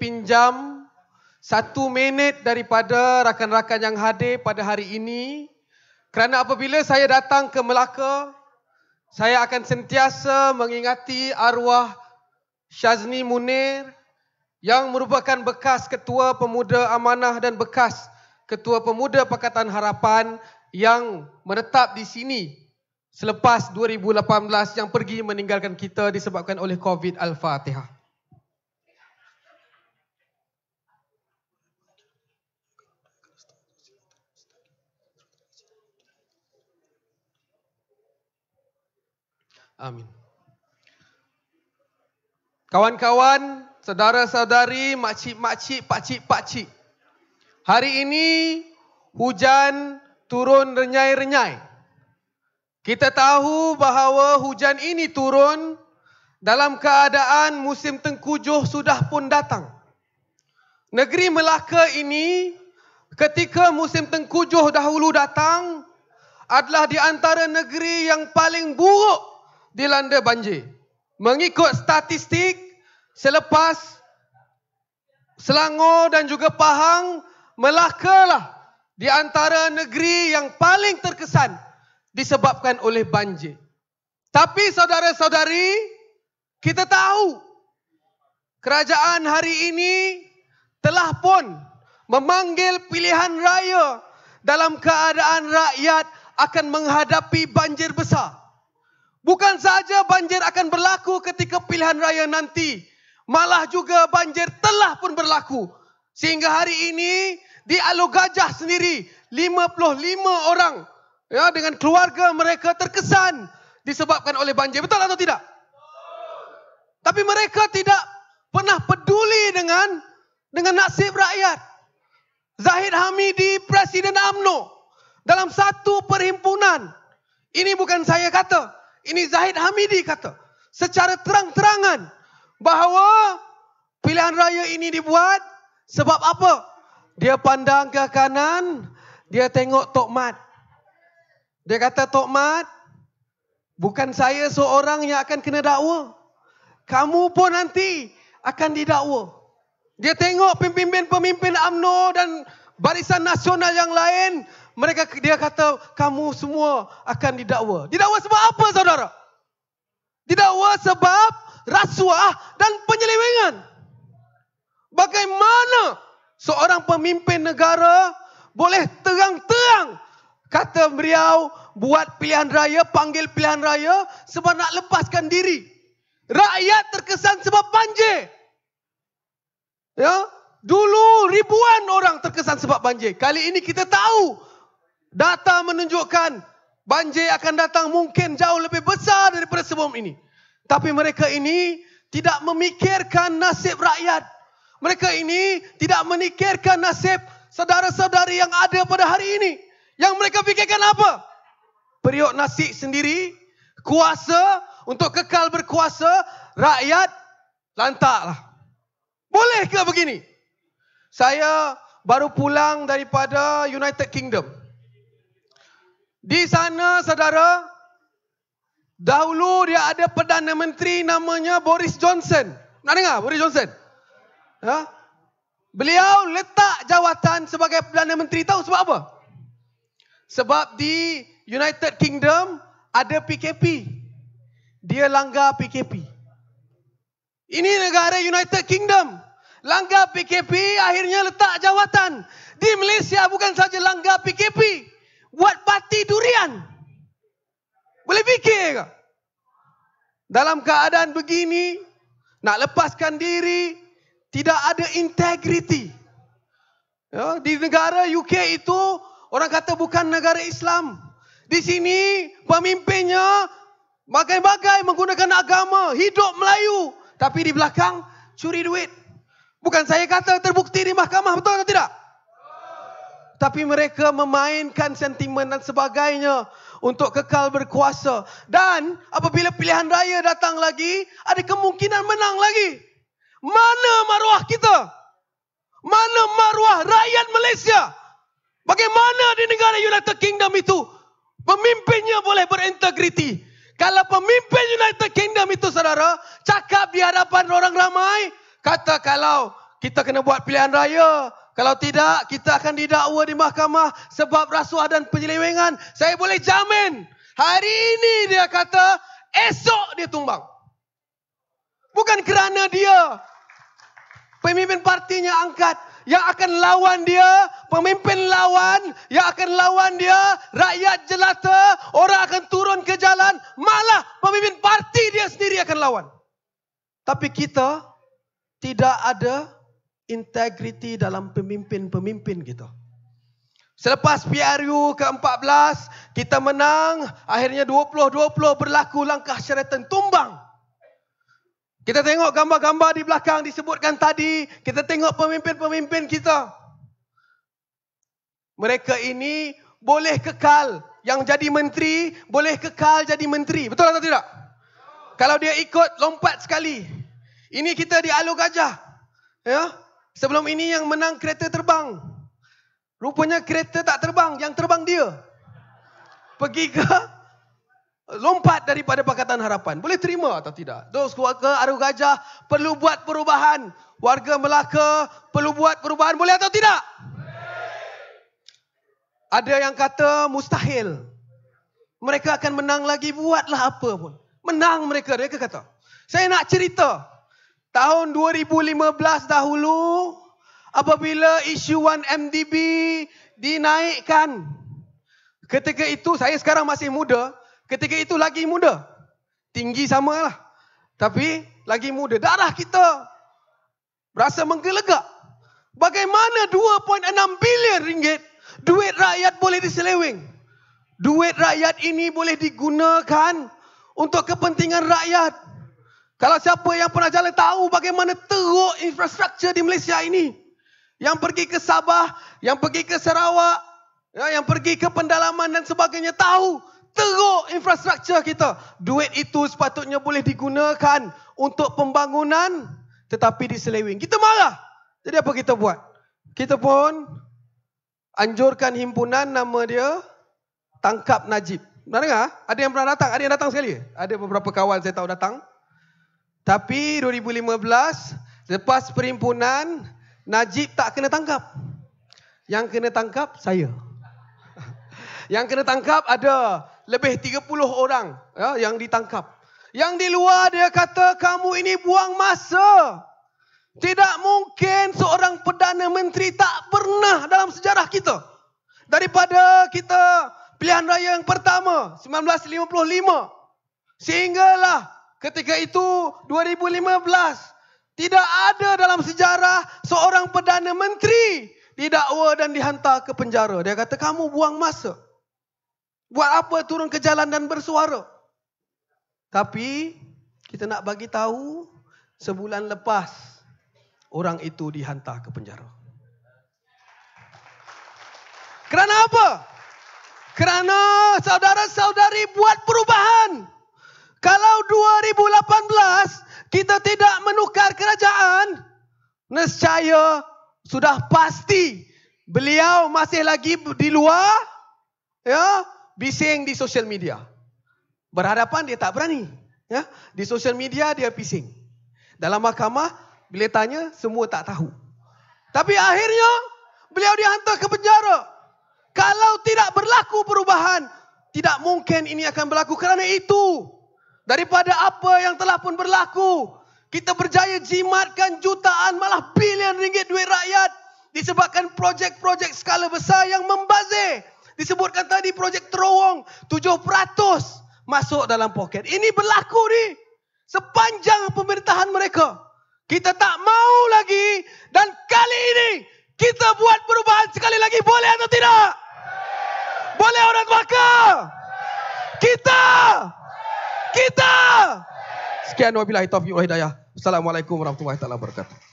pinjam satu minit daripada rakan-rakan yang hadir pada hari ini kerana apabila saya datang ke Melaka, saya akan sentiasa mengingati arwah Syazni Munir yang merupakan bekas ketua pemuda amanah dan bekas ketua pemuda Pakatan Harapan yang menetap di sini selepas 2018 yang pergi meninggalkan kita disebabkan oleh COVID Al-Fatihah. Amin. Kawan-kawan, saudara-saudari, makcik-makcik, pakcik-pakcik. Hari ini hujan turun renyai-renyai. Kita tahu bahawa hujan ini turun dalam keadaan musim tengkujuh sudah pun datang. Negeri Melaka ini ketika musim tengkujuh dahulu datang adalah di antara negeri yang paling buruk dilanda banjir. Mengikut statistik selepas Selangor dan juga Pahang, Melaka lah di antara negeri yang paling terkesan disebabkan oleh banjir. Tapi saudara-saudari, kita tahu kerajaan hari ini telah pun memanggil pilihan raya dalam keadaan rakyat akan menghadapi banjir besar. Bukan saja banjir akan berlaku ketika pilihan raya nanti. Malah juga banjir telah pun berlaku. Sehingga hari ini di Alu Gajah sendiri 55 orang ya dengan keluarga mereka terkesan disebabkan oleh banjir. Betul atau tidak? Tapi mereka tidak pernah peduli dengan dengan nasib rakyat. Zahid Hamidi, Presiden AMNO dalam satu perhimpunan. Ini bukan saya kata. Ini Zahid Hamidi kata. Secara terang-terangan. Bahawa pilihan raya ini dibuat. Sebab apa? Dia pandang ke kanan. Dia tengok Tok Mat. Dia kata Tok Mat. Bukan saya seorang yang akan kena dakwa. Kamu pun nanti akan didakwa. Dia tengok pemimpin-pemimpin UMNO dan barisan nasional yang lain mereka dia kata kamu semua akan didakwa. Didakwa sebab apa saudara? Didakwa sebab rasuah dan penyelewengan. Bagaimana seorang pemimpin negara boleh terang-terang kata beliau buat pilihan raya, panggil pilihan raya sebab nak lepaskan diri. Rakyat terkesan sebab banjir. Ya, dulu ribuan orang terkesan sebab banjir. Kali ini kita tahu data menunjukkan banjir akan datang mungkin jauh lebih besar daripada sebelum ini. Tapi mereka ini tidak memikirkan nasib rakyat. Mereka ini tidak memikirkan nasib saudara-saudari yang ada pada hari ini. Yang mereka fikirkan apa? Periuk nasi sendiri, kuasa untuk kekal berkuasa, rakyat lantaklah. Bolehkah begini? Saya baru pulang daripada United Kingdom. Di sana saudara, dahulu dia ada Perdana Menteri namanya Boris Johnson. Nak dengar Boris Johnson? Ha? Beliau letak jawatan sebagai Perdana Menteri tahu sebab apa? Sebab di United Kingdom ada PKP. Dia langgar PKP. Ini negara United Kingdom. Langgar PKP akhirnya letak jawatan. Di Malaysia bukan saja langgar PKP buat pati durian. Boleh fikir ke? Dalam keadaan begini, nak lepaskan diri, tidak ada integriti. Ya, di negara UK itu, orang kata bukan negara Islam. Di sini, pemimpinnya bagai-bagai menggunakan agama, hidup Melayu. Tapi di belakang, curi duit. Bukan saya kata terbukti di mahkamah, betul atau tidak? tapi mereka memainkan sentimen dan sebagainya untuk kekal berkuasa dan apabila pilihan raya datang lagi ada kemungkinan menang lagi mana maruah kita mana maruah rakyat Malaysia bagaimana di negara United Kingdom itu pemimpinnya boleh berintegriti kalau pemimpin United Kingdom itu saudara cakap di hadapan orang ramai kata kalau kita kena buat pilihan raya kalau tidak, kita akan didakwa di mahkamah sebab rasuah dan penyelewengan. Saya boleh jamin. Hari ini dia kata, esok dia tumbang. Bukan kerana dia. Pemimpin partinya angkat. Yang akan lawan dia, pemimpin lawan, yang akan lawan dia, rakyat jelata, orang akan turun ke jalan, malah pemimpin parti dia sendiri akan lawan. Tapi kita tidak ada integriti dalam pemimpin-pemimpin kita. Selepas PRU ke-14, kita menang. Akhirnya 2020 berlaku langkah syaratan tumbang. Kita tengok gambar-gambar di belakang disebutkan tadi. Kita tengok pemimpin-pemimpin kita. Mereka ini boleh kekal yang jadi menteri, boleh kekal jadi menteri. Betul atau tidak? Kalau dia ikut lompat sekali. Ini kita di Alu Gajah. Ya? Sebelum ini yang menang kereta terbang. Rupanya kereta tak terbang, yang terbang dia. Pergi ke lompat daripada Pakatan Harapan. Boleh terima atau tidak? Terus keluarga Aru Gajah perlu buat perubahan. Warga Melaka perlu buat perubahan. Boleh atau tidak? Boleh. Ada yang kata mustahil. Mereka akan menang lagi buatlah apa pun. Menang mereka, mereka kata. Saya nak cerita. Tahun 2015 dahulu apabila isu 1MDB dinaikkan. Ketika itu saya sekarang masih muda, ketika itu lagi muda. Tinggi sama lah, Tapi lagi muda. Darah kita rasa menggelegak. Bagaimana 2.6 bilion ringgit duit rakyat boleh diseleweng? Duit rakyat ini boleh digunakan untuk kepentingan rakyat. Kalau siapa yang pernah jalan tahu bagaimana teruk infrastruktur di Malaysia ini. Yang pergi ke Sabah, yang pergi ke Sarawak, ya, yang pergi ke pendalaman dan sebagainya tahu teruk infrastruktur kita. Duit itu sepatutnya boleh digunakan untuk pembangunan tetapi diseleweng. Kita marah. Jadi apa kita buat? Kita pun anjurkan himpunan nama dia Tangkap Najib. Pernah dengar? Ada yang pernah datang? Ada yang datang sekali? Ada beberapa kawan saya tahu datang. Tapi 2015, lepas perhimpunan, Najib tak kena tangkap. Yang kena tangkap, saya. Yang kena tangkap ada lebih 30 orang ya, yang ditangkap. Yang di luar dia kata, kamu ini buang masa. Tidak mungkin seorang Perdana Menteri tak pernah dalam sejarah kita. Daripada kita pilihan raya yang pertama, 1955. Sehinggalah Ketika itu 2015 tidak ada dalam sejarah seorang perdana menteri didakwa dan dihantar ke penjara. Dia kata kamu buang masa. Buat apa turun ke jalan dan bersuara? Tapi kita nak bagi tahu sebulan lepas orang itu dihantar ke penjara. Kerana apa? Kerana saudara-saudari buat perubahan. 2018 kita tidak menukar kerajaan, nescaya sudah pasti beliau masih lagi di luar ya, bising di social media. Berhadapan dia tak berani, ya. Di social media dia pising. Dalam mahkamah bila tanya semua tak tahu. Tapi akhirnya beliau dihantar ke penjara. Kalau tidak berlaku perubahan, tidak mungkin ini akan berlaku kerana itu daripada apa yang telah pun berlaku. Kita berjaya jimatkan jutaan malah bilion ringgit duit rakyat disebabkan projek-projek skala besar yang membazir. Disebutkan tadi projek terowong 7% masuk dalam poket. Ini berlaku ni sepanjang pemerintahan mereka. Kita tak mau lagi dan kali ini kita buat perubahan sekali lagi boleh atau tidak? Boleh orang maka? Kita! kita. Sekian wabillahi taufiq wal hidayah. Assalamualaikum warahmatullahi wabarakatuh.